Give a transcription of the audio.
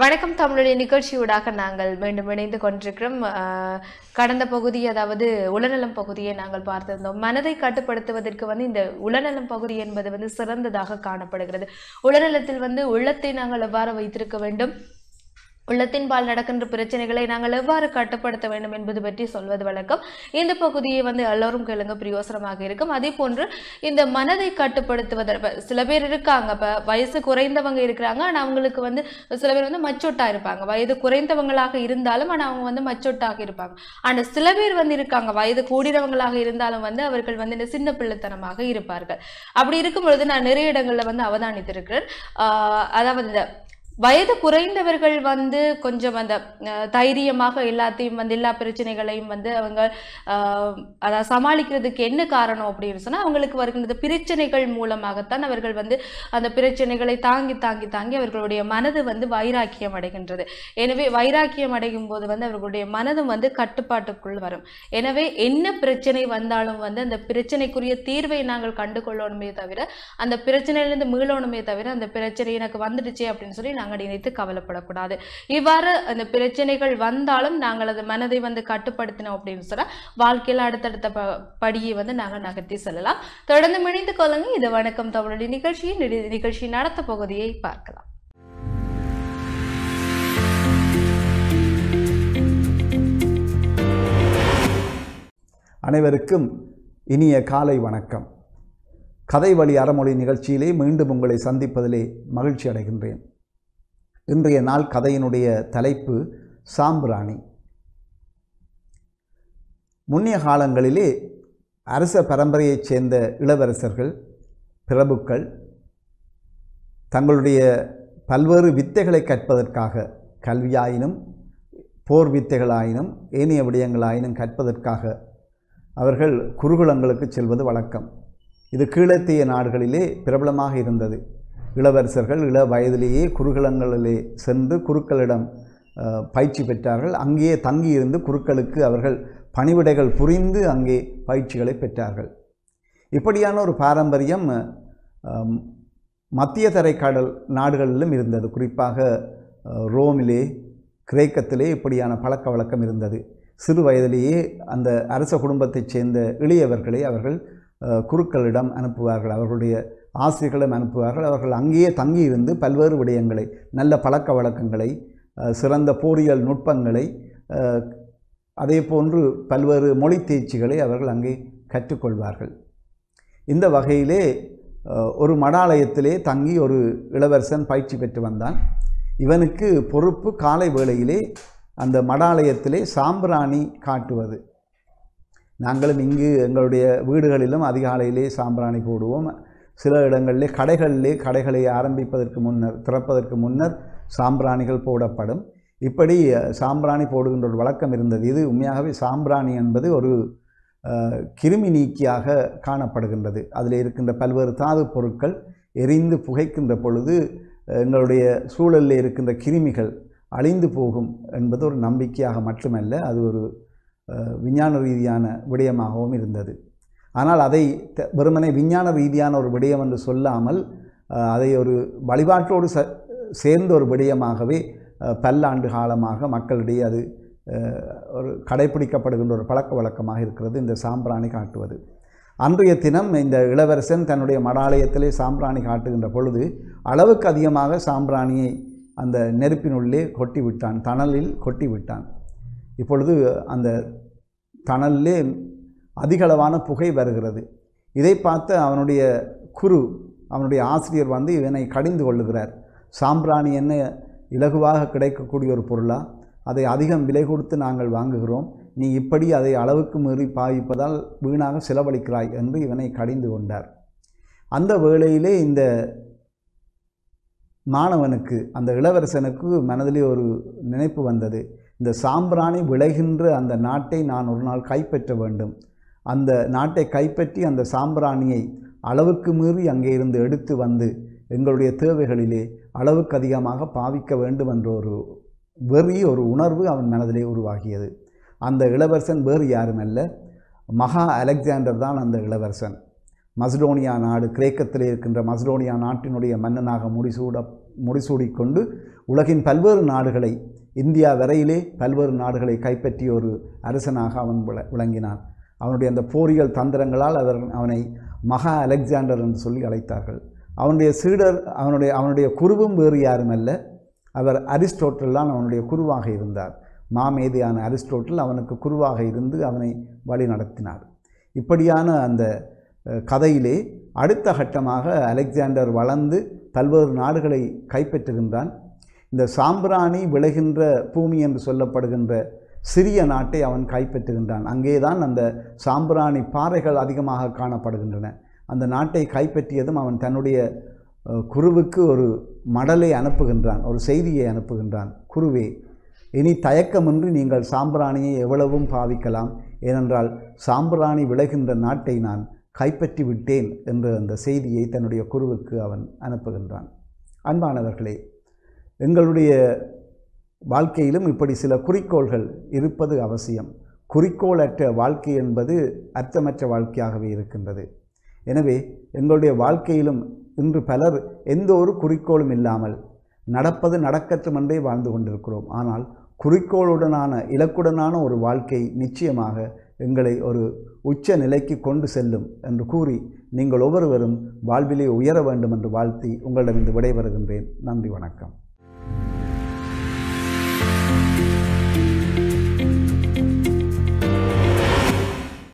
வணக்கம் தமிழுடைய நிகழ்ச்சியூடாக நாங்கள் மீண்டும் இணைந்து கொண்டிருக்கிறோம் கடந்த பகுதி அதாவது உளநலம் பகுதியை நாங்கள் பார்த்திருந்தோம் மனதை கட்டுப்படுத்துவதற்கு வந்து இந்த உளநலம் பகுதி என்பது வந்து சிறந்ததாக காணப்படுகிறது உளநலத்தில் வந்து உள்ளத்தை நாங்கள் எவ்வாறு வைத்திருக்க வேண்டும் உள்ளத்தின் பால் நடக்கின்ற பிரச்சனைகளை நாங்கள் எவ்வாறு கட்டுப்படுத்த வேண்டும் என்பது பற்றி சொல்வது வழக்கம் இந்த பகுதியை வந்து எல்லோரும் கேளுங்க பிரயோசனமாக இருக்கும் அதே போன்று இந்த மனதை கட்டுப்படுத்துவதற்கு சில பேர் இருக்காங்க இப்போ வயசு குறைந்தவங்க இருக்கிறாங்க ஆனால் அவங்களுக்கு வந்து சில பேர் வந்து மச்சொட்டாக இருப்பாங்க வயது குறைந்தவங்களாக இருந்தாலும் ஆனால் அவங்க வந்து மச்சொட்டாக இருப்பாங்க ஆனால் சில பேர் வந்து இருக்காங்க வயது கூடினவங்களாக இருந்தாலும் வந்து அவர்கள் வந்து இந்த சின்ன பிள்ளைத்தனமாக இருப்பார்கள் அப்படி இருக்கும் பொழுது நான் நிறைய இடங்களில் வந்து அவதானித்திருக்கிறேன் அதாவது இந்த வயது குறைந்தவர்கள் வந்து கொஞ்சம் அந்த தைரியமாக எல்லாத்தையும் வந்து எல்லா பிரச்சனைகளையும் வந்து அவங்க அதை சமாளிக்கிறதுக்கு என்ன காரணம் அப்படின்னு சொன்னால் அவங்களுக்கு வருகின்ற பிரச்சனைகள் மூலமாகத்தான் அவர்கள் வந்து அந்த பிரச்சனைகளை தாங்கி தாங்கி தாங்கி அவர்களுடைய மனது வந்து வைராக்கியம் அடைகின்றது எனவே வைராக்கியம் அடையும் போது வந்து அவர்களுடைய மனதும் வந்து கட்டுப்பாட்டுக்குள் வரும் எனவே என்ன பிரச்சனை வந்தாலும் வந்து அந்த பிரச்சனைக்குரிய தீர்வை நாங்கள் கண்டுகொள்ளணுமே தவிர அந்த பிரச்சனையிலேருந்து மீளணுமே தவிர அந்த பிரச்சனை எனக்கு வந்துடுச்சு அப்படின்னு சொல்லி நாங்கள் நினைத்து கவலைப்படக்கூடாது இவ்வாறு அந்த பிரச்சனைகள் வந்தாலும் நாங்கள் அது மனதை வந்து கட்டுப்படுத்தினோம் அப்படின்னு சொன்னால் வாழ்க்கையில் அடுத்தடுத்த ப படியை வந்து நாங்கள் நகர்த்தி செல்லலாம் தொடர்ந்து இணைந்து கொள்ளுங்க இது வணக்கம் தமிழடி நிகழ்ச்சியின் நிகழ்ச்சி நடத்த பகுதியை பார்க்கலாம் அனைவருக்கும் இனிய காலை வணக்கம் கதை வழி அறமொழி நிகழ்ச்சியிலே மீண்டும் உங்களை சந்திப்பதிலே மகிழ்ச்சி அடைகின்றேன் இன்றைய நாள் கதையினுடைய தலைப்பு சாம்பிராணி முன்னிய காலங்களிலே அரச பரம்பரையைச் சேர்ந்த இளவரசர்கள் பிரபுக்கள் தங்களுடைய பல்வேறு வித்தைகளை கற்பதற்காக கல்வியாயினும் போர் வித்தைகளாயினும் ஏனைய விடயங்களாயினும் கற்பதற்காக அவர்கள் குருகுலங்களுக்கு செல்வது வழக்கம் இது கீழத்திய நாடுகளிலே பிரபலமாக இருந்தது இளவரசர்கள் இள வயதிலேயே குறுகலங்களிலே சென்று குருக்களிடம் பயிற்சி பெற்றார்கள் அங்கேயே தங்கியிருந்து குருக்களுக்கு அவர்கள் பணிவிடைகள் புரிந்து அங்கே பயிற்சிகளை பெற்றார்கள் இப்படியான ஒரு பாரம்பரியம் மத்திய தரைக்கடல் நாடுகளிலும் இருந்தது குறிப்பாக ரோமிலே கிரேக்கத்திலே இப்படியான பழக்க வழக்கம் இருந்தது சிறு வயதிலேயே அந்த அரச குடும்பத்தைச் சேர்ந்த இளையவர்களை அவர்கள் குருக்களிடம் அனுப்புவார்கள் அவர்களுடைய ஆசிரியர்களும் அனுப்புவார்கள் அவர்கள் அங்கேயே தங்கியிருந்து பல்வேறு விடயங்களை நல்ல பழக்க வழக்கங்களை சிறந்த போரியல் நுட்பங்களை அதே போன்று பல்வேறு மொழி தேர்ச்சிகளை அவர்கள் அங்கே கற்றுக்கொள்வார்கள் இந்த வகையிலே ஒரு மடாலயத்திலே தங்கி ஒரு இளவரசன் பயிற்சி பெற்று வந்தான் இவனுக்கு பொறுப்பு காலை வேளையிலே அந்த மடாலயத்திலே சாம்பிராணி காட்டுவது நாங்களும் இங்கு எங்களுடைய வீடுகளிலும் அதிகாலையிலே சாம்பிராணி போடுவோம் சில இடங்களிலே கடைகளிலே கடைகளை ஆரம்பிப்பதற்கு முன்னர் திறப்பதற்கு முன்னர் சாம்பிராணிகள் போடப்படும் இப்படி சாம்பிராணி போடுகின்ற ஒரு வழக்கம் இருந்தது இது உண்மையாகவே சாம்பிராணி என்பது ஒரு கிருமி நீக்கியாக காணப்படுகின்றது அதில் இருக்கின்ற பல்வேறு தாது பொருட்கள் எரிந்து புகைக்கின்ற பொழுது எங்களுடைய சூழலில் இருக்கின்ற கிருமிகள் அழிந்து போகும் என்பது ஒரு நம்பிக்கையாக மட்டுமல்ல அது ஒரு விஞ்ஞான ரீதியான விடயமாகவும் இருந்தது ஆனால் அதை வெறுமனை விஞ்ஞான ரீதியான ஒரு விடயம் என்று சொல்லாமல் அதை ஒரு வழிபாட்டோடு ச சேர்ந்த ஒரு விடயமாகவே பல்லாண்டு காலமாக மக்களிடையே அது ஒரு கடைபிடிக்கப்படுகின்ற ஒரு பழக்க வழக்கமாக இருக்கிறது இந்த சாம்பிராணி காட்டுவது அன்றைய தினம் இந்த இளவரசன் தன்னுடைய மடாலயத்திலே சாம்பிராணி காட்டுகின்ற பொழுது அளவுக்கு அதிகமாக சாம்பிராணியை அந்த நெருப்பினுள்ளே கொட்டி விட்டான் தணலில் கொட்டி விட்டான் இப்பொழுது அந்த தணலிலே அதிகளவான புகை வருகிறது இதை பார்த்து அவனுடைய குரு அவனுடைய ஆசிரியர் வந்து இவனை கடிந்து கொள்ளுகிறார் சாம்பிராணி என்ன இலகுவாக கிடைக்கக்கூடிய ஒரு பொருளா அதை அதிகம் விலை கொடுத்து நாங்கள் வாங்குகிறோம் நீ இப்படி அதை அளவுக்கு மீறி பாவிப்பதால் வீணாக செலவழிக்கிறாய் என்று இவனை கடிந்து கொண்டார் அந்த வேளையிலே இந்த மாணவனுக்கு அந்த இளவரசனுக்கு மனதிலே ஒரு நினைப்பு வந்தது இந்த சாம்பிராணி விளைகின்ற அந்த நாட்டை நான் ஒரு நாள் கைப்பற்ற வேண்டும் அந்த நாட்டை கைப்பற்றி அந்த சாம்பிராணியை அளவுக்கு மீறி அங்கே இருந்து எடுத்து வந்து எங்களுடைய தேவைகளிலே அளவுக்கு அதிகமாக பாவிக்க வேண்டும் என்ற ஒரு வெறி ஒரு உணர்வு அவன் மனதிலே உருவாகியது அந்த இளவரசன் வேறு யாரும் அல்ல மகா அலெக்சாண்டர் தான் அந்த இளவரசன் மசடோனியா நாடு கிரேக்கத்தில் இருக்கின்ற மசடோனியா நாட்டினுடைய மன்னனாக முடிசூட முடிசூடிக்கொண்டு உலகின் பல்வேறு நாடுகளை இந்தியா வரையிலே பல்வேறு நாடுகளை கைப்பற்றிய ஒரு அரசனாக அவன் விளங்கினான் அவனுடைய அந்த போரியல் தந்திரங்களால் அவர் அவனை மகா அலெக்சாண்டர் என்று சொல்லி அழைத்தார்கள் அவனுடைய சீடர் அவனுடைய அவனுடைய குருவும் வேறு யாரும் அல்ல அவர் அரிஸ்டோட்டல் தான் அவனுடைய குருவாக இருந்தார் மாமேதியான அரிஸ்டோட்டல் அவனுக்கு குருவாக இருந்து அவனை வழி நடத்தினார் இப்படியான அந்த கதையிலே அடுத்த கட்டமாக அலெக்சாண்டர் வளர்ந்து பல்வேறு நாடுகளை கைப்பற்றுகின்றான் இந்த சாம்பிராணி விளைகின்ற பூமி என்று சொல்லப்படுகின்ற சிறிய நாட்டை அவன் கைப்பற்றுகின்றான் அங்கேதான் அந்த சாம்பிராணி பாறைகள் அதிகமாக காணப்படுகின்றன அந்த நாட்டை கைப்பற்றியதும் அவன் தன்னுடைய குருவுக்கு ஒரு மடலை அனுப்புகின்றான் ஒரு செய்தியை அனுப்புகின்றான் குருவே இனி தயக்கமின்றி நீங்கள் சாம்பிராணியை எவ்வளவும் பாவிக்கலாம் ஏனென்றால் சாம்பிராணி விளைகின்ற நாட்டை நான் கைப்பற்றி விட்டேன் என்ற அந்த செய்தியை தன்னுடைய குருவுக்கு அவன் அனுப்புகின்றான் அன்பானவர்களே எங்களுடைய வாழ்க்கையிலும் இப்படி சில குறிக்கோள்கள் இருப்பது அவசியம் குறிக்கோளற்ற வாழ்க்கை என்பது அர்த்தமற்ற வாழ்க்கையாகவே இருக்கின்றது எனவே எங்களுடைய வாழ்க்கையிலும் இன்று பலர் எந்த ஒரு குறிக்கோளும் இல்லாமல் நடப்பது நடக்கற்றும் வாழ்ந்து கொண்டிருக்கிறோம் ஆனால் குறிக்கோளுடனான இலக்குடனான ஒரு வாழ்க்கை நிச்சயமாக எங்களை ஒரு உச்ச நிலைக்கு கொண்டு செல்லும் என்று கூறி நீங்கள் ஒவ்வொருவரும் வாழ்விலே உயர வேண்டும் என்று வாழ்த்தி உங்களிடமிருந்து விடைபெறுகின்றேன் நன்றி வணக்கம்